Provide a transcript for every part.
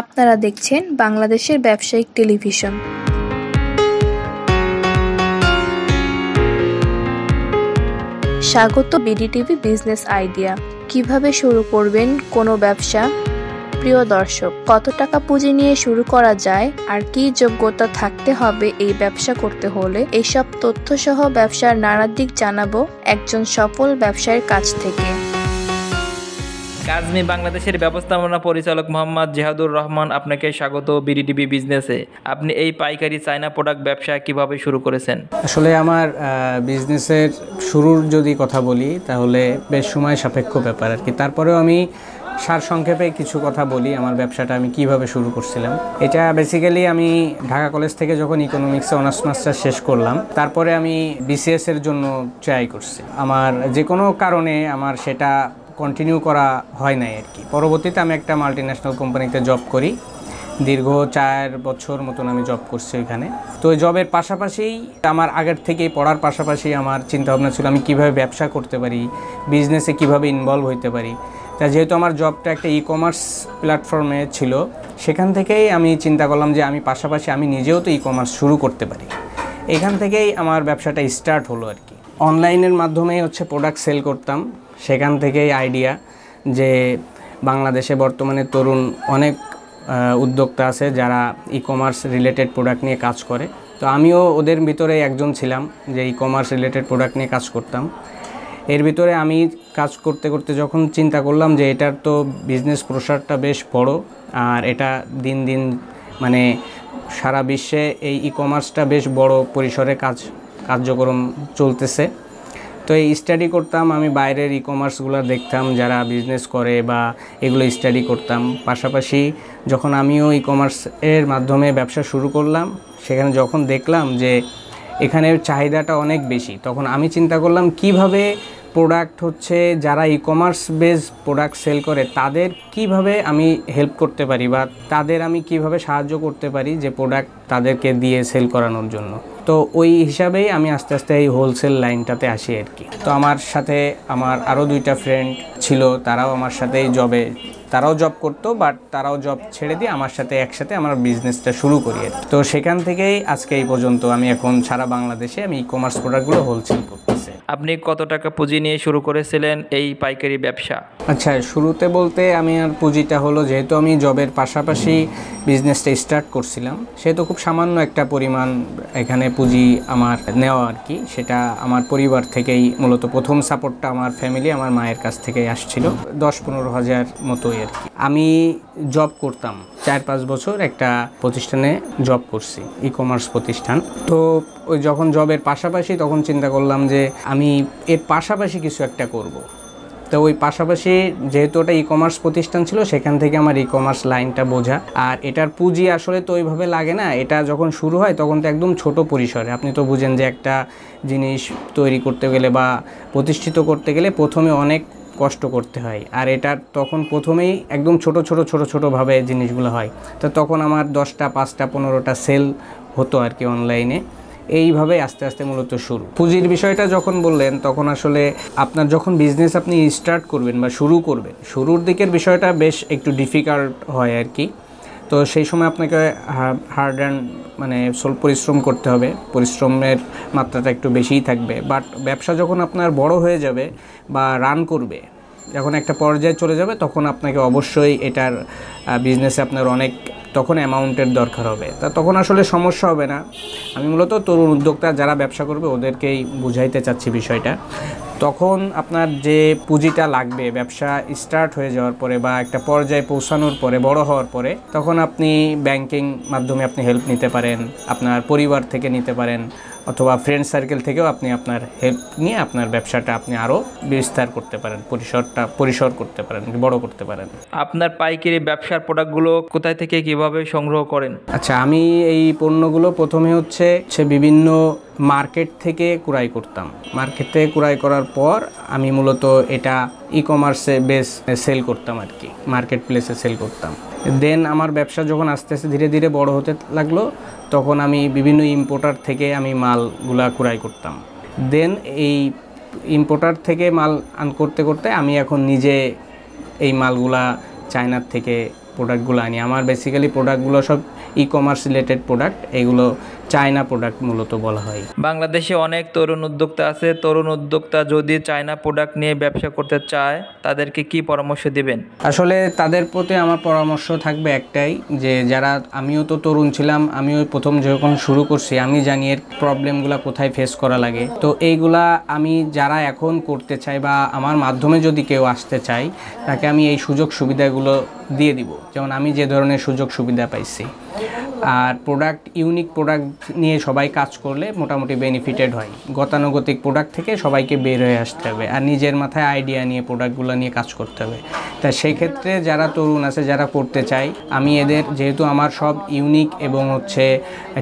আপনারা দেখছেন বাংলাদেশের ব্যবসায়িক টেলিভিশন স্বাগত বিডিটিভি বিজনেস আইডিয়া কিভাবে শুরু করবেন কোনো ব্যবসা প্রিয় দর্শক কত টাকা পুঁজি নিয়ে শুরু করা যায় আর কি যোগ্যতা থাকতে হবে এই ব্যবসা করতে হলে এইসব তথ্য সহ ব্যবসার নানা দিক জানাবো একজন সফল ব্যবসায়ীর কাছ থেকে কাজমি বাংলাদেশের ব্যবস্থাপনা পরিচালক মোহাম্মদ জেহাদুর রহমান আপনাকে স্বাগত বিডিটিভি বিজনেসে আপনি এই পাইকারি চায়না প্রোডাক্ট ব্যবসা কিভাবে শুরু করেছেন আসলে আমার বিজনেসের শুরুর যদি কথা বলি তাহলে বেশ সময় সাপেক্ষ ব্যাপার আর কি তারপরেও আমি সার সংক্ষেপে কিছু কথা বলি আমার ব্যবসাটা আমি কিভাবে শুরু করছিলাম এটা বেসিক্যালি আমি ঢাকা কলেজ থেকে যখন ইকোনমিক্সে অনার্স মাস্টার শেষ করলাম তারপরে আমি বিসিএস এর জন্য ট্রাই করছি আমার যে কোনো কারণে আমার সেটা কন্টিনিউ করা হয় নাই আর কি পরবর্তীতে আমি একটা মাল্টি ন্যাশনাল কোম্পানিতে জব করি দীর্ঘ চার বছর মতন আমি জব করছি ওইখানে তো জবের পাশাপাশি আমার আগের থেকেই পড়ার পাশাপাশি আমার চিন্তাভাবনা ছিল আমি কিভাবে ব্যবসা করতে পারি বিজনেসে কিভাবে ইনভলভ হইতে পারি তা যেহেতু আমার জবটা একটা ই কমার্স প্ল্যাটফর্মে ছিল সেখান থেকেই আমি চিন্তা করলাম যে আমি পাশাপাশি আমি নিজেও তো ই কমার্স শুরু করতে পারি এখান থেকেই আমার ব্যবসাটা স্টার্ট হলো আর কি অনলাইনের মাধ্যমেই হচ্ছে প্রোডাক্ট সেল করতাম সেখান থেকেই আইডিয়া যে বাংলাদেশে বর্তমানে তরুণ অনেক উদ্যোক্তা আছে যারা ই কমার্স রিলেটেড প্রোডাক্ট নিয়ে কাজ করে তো আমিও ওদের ভিতরে একজন ছিলাম যে ই কমার্স রিলেটেড প্রোডাক্ট নিয়ে কাজ করতাম এর ভিতরে আমি কাজ করতে করতে যখন চিন্তা করলাম যে এটার তো বিজনেস প্রসারটা বেশ বড় আর এটা দিন দিন মানে সারা বিশ্বে এই ই কমার্সটা বেশ বড় পরিসরে কাজ কার্যক্রম চলতেছে তো এই স্টাডি করতাম আমি বাইরের ই কমার্সগুলো দেখতাম যারা বিজনেস করে বা এগুলো স্টাডি করতাম পাশাপাশি যখন আমিও ই কমার্সের মাধ্যমে ব্যবসা শুরু করলাম সেখানে যখন দেখলাম যে এখানে চাহিদাটা অনেক বেশি তখন আমি চিন্তা করলাম কিভাবে প্রোডাক্ট হচ্ছে যারা e commerce base product sell করে তাদের কিভাবে আমি হেল্প করতে পারি বা তাদের আমি কিভাবে সাহায্য করতে পারি যে প্রোডাক্ট তাদেরকে দিয়ে সেল করানোর জন্য তো ওই হিসাবেই আমি আস্তে আস্তে এই হোলসেল লাইনটাতে আসি আর কি তো আমার সাথে আমার আরও দুইটা ফ্রেন্ড ছিল তারাও আমার সাথে জবে তারাও জব করতো বাট তারাও জব ছেড়ে দিয়ে আমার সাথে একসাথে আমার বিজনেসটা শুরু করি তো সেখান থেকেই আজকে এই পর্যন্ত আমি এখন সারা বাংলাদেশে আমি ই কমার্স প্রোডাক্টগুলো হোলসেল করি আপনি কত টাকা পুঁজি নিয়ে শুরু করেছিলেন এই পাইকারি ব্যবসা আচ্ছা শুরুতে বলতে আমি আর পুঁজিটা হলো যেহেতু আমি জবের পাশাপাশি বিজনেসটা স্টার্ট করছিলাম সেহেতু খুব সামান্য একটা পরিমাণ এখানে পুঁজি আমার নেওয়া আর কি সেটা আমার পরিবার থেকেই মূলত প্রথম সাপোর্টটা আমার ফ্যামিলি আমার মায়ের কাছ থেকেই আসছিল দশ পনেরো হাজার মতোই আর কি আমি জব করতাম চার পাঁচ বছর একটা প্রতিষ্ঠানে জব করছি ই কমার্স প্রতিষ্ঠান তো ওই যখন জবের পাশাপাশি তখন চিন্তা করলাম যে আমি এর পাশাপাশি কিছু একটা করব। তো ওই পাশাপাশি যেহেতু ওটা ই কমার্স প্রতিষ্ঠান ছিল সেখান থেকে আমার ই কমার্স লাইনটা বোঝা আর এটার পুঁজি আসলে তো ওইভাবে লাগে না এটা যখন শুরু হয় তখন তো একদম ছোট পরিসরে আপনি তো বুঝেন যে একটা জিনিস তৈরি করতে গেলে বা প্রতিষ্ঠিত করতে গেলে প্রথমে অনেক কষ্ট করতে হয় আর এটার তখন প্রথমেই একদম ছোট ছোট ছোট ছোটোভাবে জিনিসগুলো হয় তো তখন আমার দশটা পাঁচটা পনেরোটা সেল হতো আর কি অনলাইনে এইভাবে আস্তে আস্তে মূলত শুরু পুঁজির বিষয়টা যখন বললেন তখন আসলে আপনার যখন বিজনেস আপনি স্টার্ট করবেন বা শুরু করবেন শুরুর দিকের বিষয়টা বেশ একটু ডিফিকাল্ট হয় আর কি তো সেই সময় আপনাকে হার্ড অ্যান্ড মানে সোল পরিশ্রম করতে হবে পরিশ্রমের মাত্রাটা একটু বেশিই থাকবে বাট ব্যবসা যখন আপনার বড় হয়ে যাবে বা রান করবে যখন একটা পর্যায়ে চলে যাবে তখন আপনাকে অবশ্যই এটার বিজনেসে আপনার অনেক তখন অ্যামাউন্টের দরকার হবে তা তখন আসলে সমস্যা হবে না আমি মূলত তরুণ উদ্যোক্তা যারা ব্যবসা করবে ওদেরকেই বুঝাইতে চাচ্ছি বিষয়টা তখন আপনার যে পুঁজিটা লাগবে ব্যবসা স্টার্ট হয়ে যাওয়ার পরে বা একটা পর্যায়ে পৌঁছানোর পরে বড় হওয়ার পরে তখন আপনি ব্যাংকিং মাধ্যমে আপনি হেল্প নিতে পারেন আপনার পরিবার থেকে নিতে পারেন অথবা ফ্রেন্ড সার্কেল থেকেও আপনি আপনার হেল্প নিয়ে আপনার ব্যবসাটা আপনি আরও বিস্তার করতে পারেন পরিসরটা পরিসর করতে পারেন বড় করতে পারেন আপনার পাইকারি ব্যবসার প্রোডাক্টগুলো কোথায় থেকে কিভাবে সংগ্রহ করেন আচ্ছা আমি এই পণ্যগুলো প্রথমে হচ্ছে সে বিভিন্ন মার্কেট থেকে ক্রয় করতাম মার্কেট থেকে ক্রয় করার পর আমি মূলত এটা ই কমার্সে বেস সেল করতাম আর কি মার্কেট প্লেসে সেল করতাম দেন আমার ব্যবসা যখন আস্তে আস্তে ধীরে ধীরে বড় হতে লাগলো তখন আমি বিভিন্ন ইম্পোর্টার থেকে আমি মালগুলা ক্রয় করতাম দেন এই ইম্পোর্টার থেকে মাল আন করতে করতে আমি এখন নিজে এই মালগুলা চায়নার থেকে প্রোডাক্টগুলো আনি আমার বেসিক্যালি প্রোডাক্টগুলো সব ই কমার্স রিলেটেড প্রোডাক্ট এগুলো চায়না প্রোডাক্ট মূলত বলা হয় বাংলাদেশে অনেক তরুণ উদ্যোক্তা আছে তরুণ উদ্যোক্তা যদি চায়না প্রোডাক্ট নিয়ে ব্যবসা করতে চায় তাদেরকে কি পরামর্শ দিবেন আসলে তাদের প্রতি আমার পরামর্শ থাকবে একটাই যে যারা আমিও তো তরুণ ছিলাম আমিও প্রথম যখন শুরু করছি আমি জানি এর প্রবলেমগুলো কোথায় ফেস করা লাগে তো এইগুলা আমি যারা এখন করতে চাই বা আমার মাধ্যমে যদি কেউ আসতে চাই তাকে আমি এই সুযোগ সুবিধাগুলো দিয়ে দিব যেমন আমি যে ধরনের সুযোগ সুবিধা পাইছি আর প্রোডাক্ট ইউনিক প্রোডাক্ট নিয়ে সবাই কাজ করলে মোটামুটি বেনিফিটেড হয় গতানুগতিক প্রোডাক্ট থেকে সবাইকে বের হয়ে আসতে হবে আর নিজের মাথায় আইডিয়া নিয়ে প্রোডাক্টগুলো নিয়ে কাজ করতে হবে তা সেক্ষেত্রে যারা তরুণ আছে যারা করতে চায় আমি এদের যেহেতু আমার সব ইউনিক এবং হচ্ছে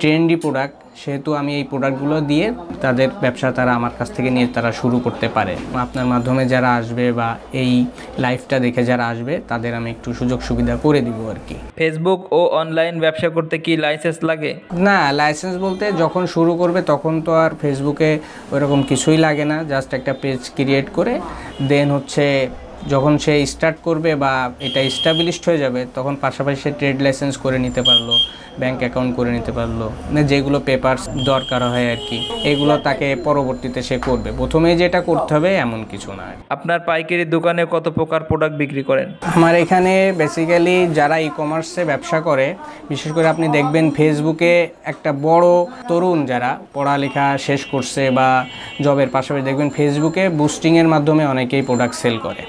ট্রেন্ডি প্রোডাক্ট সেহেতু আমি এই প্রোডাক্টগুলো দিয়ে তাদের ব্যবসা তারা আমার কাছ থেকে নিয়ে তারা শুরু করতে পারে আপনার মাধ্যমে যারা আসবে বা এই লাইফটা দেখে যারা আসবে তাদের আমি একটু সুযোগ সুবিধা করে দিব আর কি ফেসবুক ও অনলাইন ব্যবসা করতে কি লাইসেন্স লাগে না লাইসেন্স বলতে যখন শুরু করবে তখন তো আর ফেসবুকে ওরকম কিছুই লাগে না জাস্ট একটা পেজ ক্রিয়েট করে দেন হচ্ছে যখন সে স্টার্ট করবে বা এটা স্টাবলিশড হয়ে যাবে তখন পাশাপাশি সে ট্রেড লাইসেন্স করে নিতে পারলো ব্যাংক অ্যাকাউন্ট করে নিতে পারলো মানে যেগুলো পেপারস দরকার হয় আর কি এগুলো তাকে পরবর্তীতে সে করবে প্রথমে যেটা করতে হবে এমন কিছু না আপনার পাইকারি দোকানে কত প্রকার প্রোডাক্ট বিক্রি করেন আমার এখানে বেসিক্যালি যারা ই কমার্সে ব্যবসা করে বিশেষ করে আপনি দেখবেন ফেসবুকে একটা বড় তরুণ যারা পড়ালেখা শেষ করছে বা জবের পাশাপাশি দেখবেন ফেসবুকে বুস্টিংয়ের মাধ্যমে অনেকেই প্রোডাক্ট সেল করে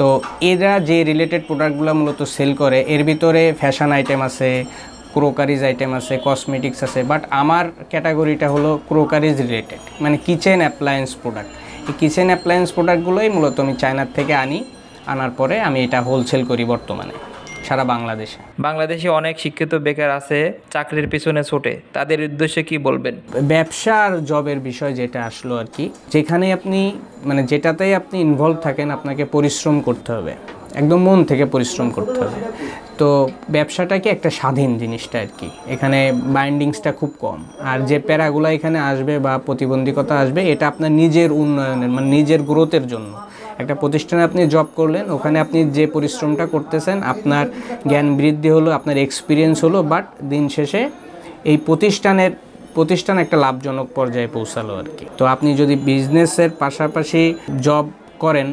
তো এরা যে রিলেটেড প্রোডাক্টগুলো মূলত সেল করে এর ভিতরে ফ্যাশন আইটেম আছে ক্রোকারিজ আইটেম আছে কসমেটিক্স আছে বাট আমার ক্যাটাগরিটা হলো ক্রোকারিজ রিলেটেড মানে কিচেন অ্যাপ্লায়েন্স প্রোডাক্ট এই কিচেন অ্যাপ্লায়েন্স প্রোডাক্টগুলোই মূলত আমি চায়নার থেকে আনি আনার পরে আমি এটা হোলসেল করি বর্তমানে সারা বাংলাদেশে বাংলাদেশে অনেক শিক্ষিত বেকার আছে চাকরির পিছনে ছোটে তাদের উদ্দেশ্যে কি বলবেন ব্যবসা আর জবের বিষয় যেটা আসলো আর কি যেখানে আপনি মানে যেটাতেই আপনি ইনভলভ থাকেন আপনাকে পরিশ্রম করতে হবে একদম মন থেকে পরিশ্রম করতে হবে তো ব্যবসাটাকে একটা স্বাধীন জিনিসটা আর কি এখানে বাইন্ডিংসটা খুব কম আর যে প্যারাগুলো এখানে আসবে বা প্রতিবন্ধকতা আসবে এটা আপনার নিজের উন্নয়নের মানে নিজের গ্রোথের জন্য একটা প্রতিষ্ঠানে আপনি জব করলেন ওখানে আপনি যে পরিশ্রমটা করতেছেন আপনার জ্ঞান বৃদ্ধি হলো আপনার এক্সপিরিয়েন্স হলো বাট দিন শেষে এই প্রতিষ্ঠানের প্রতিষ্ঠান একটা লাভজনক পর্যায়ে পৌঁছালো আর কি তো আপনি যদি বিজনেসের পাশাপাশি জব করেন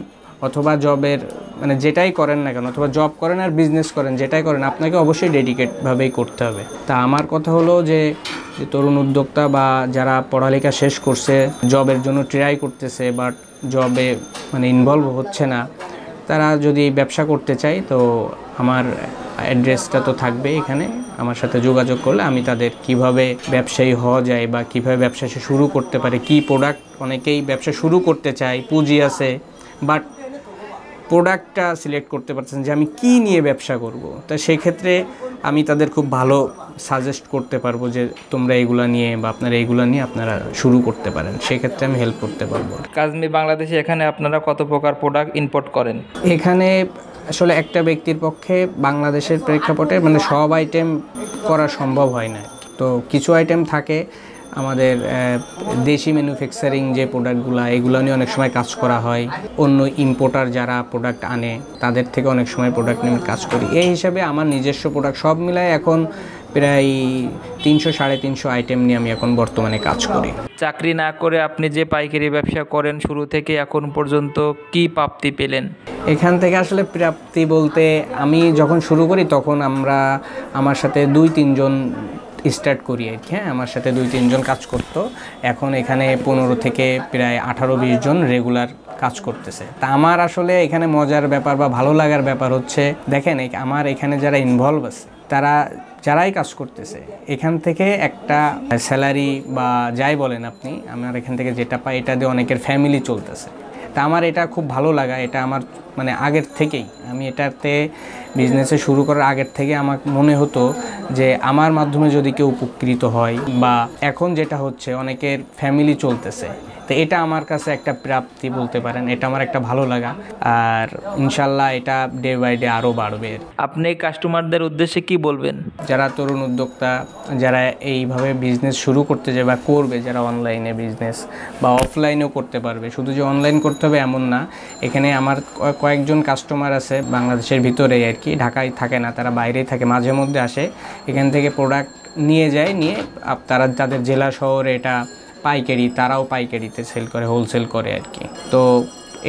অথবা জবের মানে যেটাই করেন না কেন অথবা জব করেন আর বিজনেস করেন যেটাই করেন আপনাকে অবশ্যই ডেডিকেটভাবেই করতে হবে তা আমার কথা হলো যে তরুণ উদ্যোক্তা বা যারা পড়ালেখা শেষ করছে জবের জন্য ট্রাই করতেছে বাট জবে মানে ইনভলভ হচ্ছে না তারা যদি ব্যবসা করতে চায় তো আমার অ্যাড্রেসটা তো থাকবে এখানে আমার সাথে যোগাযোগ করলে আমি তাদের কিভাবে ব্যবসায়ী হওয়া যায় বা কিভাবে ব্যবসা সে শুরু করতে পারে কি প্রোডাক্ট অনেকেই ব্যবসা শুরু করতে চায় পুঁজি আছে বাট প্রোডাক্টটা সিলেক্ট করতে পারছেন যে আমি কি নিয়ে ব্যবসা করব তা সেক্ষেত্রে আমি তাদের খুব ভালো সাজেস্ট করতে পারবো যে তোমরা এগুলা নিয়ে বা আপনারা এগুলা নিয়ে আপনারা শুরু করতে পারেন সেক্ষেত্রে আমি হেল্প করতে পারবো কাজমি বাংলাদেশে এখানে আপনারা কত প্রকার প্রোডাক্ট ইম্পোর্ট করেন এখানে আসলে একটা ব্যক্তির পক্ষে বাংলাদেশের প্রেক্ষাপটে মানে সব আইটেম করা সম্ভব হয় না তো কিছু আইটেম থাকে আমাদের দেশি ম্যানুফ্যাকচারিং যে প্রোডাক্টগুলো এগুলো নিয়ে অনেক সময় কাজ করা হয় অন্য ইম্পোর্টার যারা প্রোডাক্ট আনে তাদের থেকে অনেক সময় প্রোডাক্ট নিয়ে কাজ করি এই হিসাবে আমার নিজস্ব প্রোডাক্ট সব মিলায় এখন প্রায় তিনশো সাড়ে তিনশো আইটেম নিয়ে আমি এখন বর্তমানে কাজ করি চাকরি না করে আপনি যে পাইকারি ব্যবসা করেন শুরু থেকে এখন পর্যন্ত কি প্রাপ্তি পেলেন এখান থেকে আসলে প্রাপ্তি বলতে আমি যখন শুরু করি তখন আমরা আমার সাথে দুই তিনজন স্টার্ট করি আর কি হ্যাঁ আমার সাথে দুই তিনজন কাজ করতো এখন এখানে পনেরো থেকে প্রায় আঠারো বিশ জন রেগুলার কাজ করতেছে তা আমার আসলে এখানে মজার ব্যাপার বা ভালো লাগার ব্যাপার হচ্ছে দেখেন আমার এখানে যারা ইনভলভ আছে তারা যারাই কাজ করতেছে এখান থেকে একটা স্যালারি বা যাই বলেন আপনি আমার এখান থেকে যেটা পাই এটা দিয়ে অনেকের ফ্যামিলি চলতেছে তা আমার এটা খুব ভালো লাগা এটা আমার মানে আগের থেকেই আমি এটাতে বিজনেসে শুরু করার আগের থেকে আমার মনে হতো যে আমার মাধ্যমে যদি কেউ উপকৃত হয় বা এখন যেটা হচ্ছে অনেকের ফ্যামিলি চলতেছে তো এটা আমার কাছে একটা প্রাপ্তি বলতে পারেন এটা আমার একটা ভালো লাগা আর ইনশাল্লাহ এটা ডে বাই ডে আরও বাড়বে আপনি কাস্টমারদের উদ্দেশ্যে কি বলবেন যারা তরুণ উদ্যোক্তা যারা এইভাবে বিজনেস শুরু করতে যায় বা করবে যারা অনলাইনে বিজনেস বা অফলাইনেও করতে পারবে শুধু যে অনলাইন করতে হবে এমন না এখানে আমার কয়েকজন কাস্টমার আছে বাংলাদেশের ভিতরে আর কি ঢাকায় থাকে না তারা বাইরেই থাকে মাঝে মধ্যে আসে এখান থেকে প্রোডাক্ট নিয়ে যায় নিয়ে তারা তাদের জেলা শহরে এটা পাইকারি তারাও পাইকারিতে সেল করে হোলসেল করে আর কি তো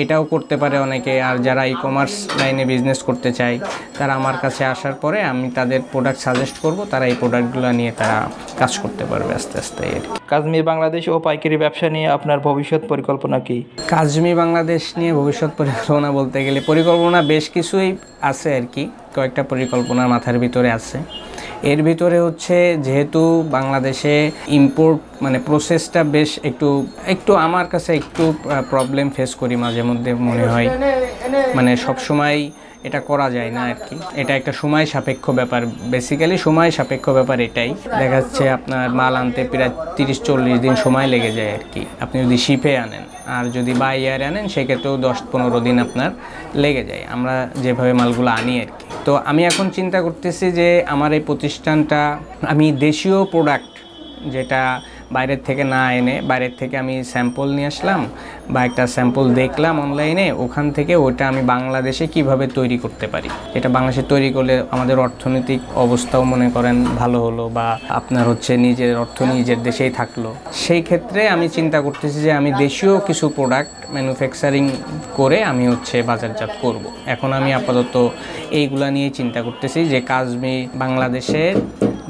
এটাও করতে পারে অনেকে আর যারা ই কমার্স লাইনে বিজনেস করতে চায় তারা আমার কাছে আসার পরে আমি তাদের প্রোডাক্ট সাজেস্ট করব তারা এই প্রোডাক্টগুলো নিয়ে তারা কাজ করতে পারবে আস্তে আস্তে এর কাজমির বাংলাদেশ ও পাইকারি ব্যবসা নিয়ে আপনার ভবিষ্যৎ পরিকল্পনা কি কাজমি বাংলাদেশ নিয়ে ভবিষ্যৎ পরিকল্পনা বলতে গেলে পরিকল্পনা বেশ কিছুই আছে আর কি কয়েকটা পরিকল্পনা মাথার ভিতরে আছে এর ভিতরে হচ্ছে যেহেতু বাংলাদেশে ইম্পোর্ট মানে প্রসেসটা বেশ একটু একটু আমার কাছে একটু প্রবলেম ফেস করি মাঝে মধ্যে মনে হয় মানে সবসময় এটা করা যায় না আর কি এটা একটা সময় সাপেক্ষ ব্যাপার বেসিক্যালি সময় সাপেক্ষ ব্যাপার এটাই দেখা যাচ্ছে আপনার মাল আনতে প্রায় তিরিশ চল্লিশ দিন সময় লেগে যায় আর কি আপনি যদি শিপে আনেন আর যদি বাই ইয়ারে আনেন সেক্ষেত্রেও দশ পনেরো দিন আপনার লেগে যায় আমরা যেভাবে মালগুলো আনি আর কি তো আমি এখন চিন্তা করতেছি যে আমার এই প্রতিষ্ঠানটা আমি দেশীয় প্রোডাক্ট যেটা বাইরের থেকে না এনে বাইরের থেকে আমি স্যাম্পল নিয়ে আসলাম বা একটা স্যাম্পল দেখলাম অনলাইনে ওখান থেকে ওটা আমি বাংলাদেশে কিভাবে তৈরি করতে পারি এটা বাংলাদেশে তৈরি করলে আমাদের অর্থনৈতিক অবস্থাও মনে করেন ভালো হলো বা আপনার হচ্ছে নিজের অর্থ নিজের দেশেই থাকলো সেই ক্ষেত্রে আমি চিন্তা করতেছি যে আমি দেশীয় কিছু প্রোডাক্ট ম্যানুফ্যাকচারিং করে আমি হচ্ছে বাজারজাত করব। এখন আমি আপাতত এইগুলা নিয়ে চিন্তা করতেছি যে কাজমি বাংলাদেশের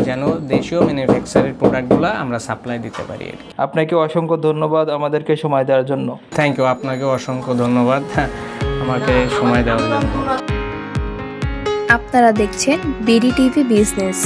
যেন দেশীয় ম্যানুফ্যাকচারের প্রোডাক্টগুলো আমরা সাপ্লাই দিতে পারি আর আপনাকে অসংখ্য ধন্যবাদ আমাদেরকে সময় দেওয়ার জন্য থ্যাংক ইউ আপনাকে অসংখ্য ধন্যবাদ আমাকে সময় দেওয়ার জন্য আপনারা দেখছেন বিডি টিভি বিজনেস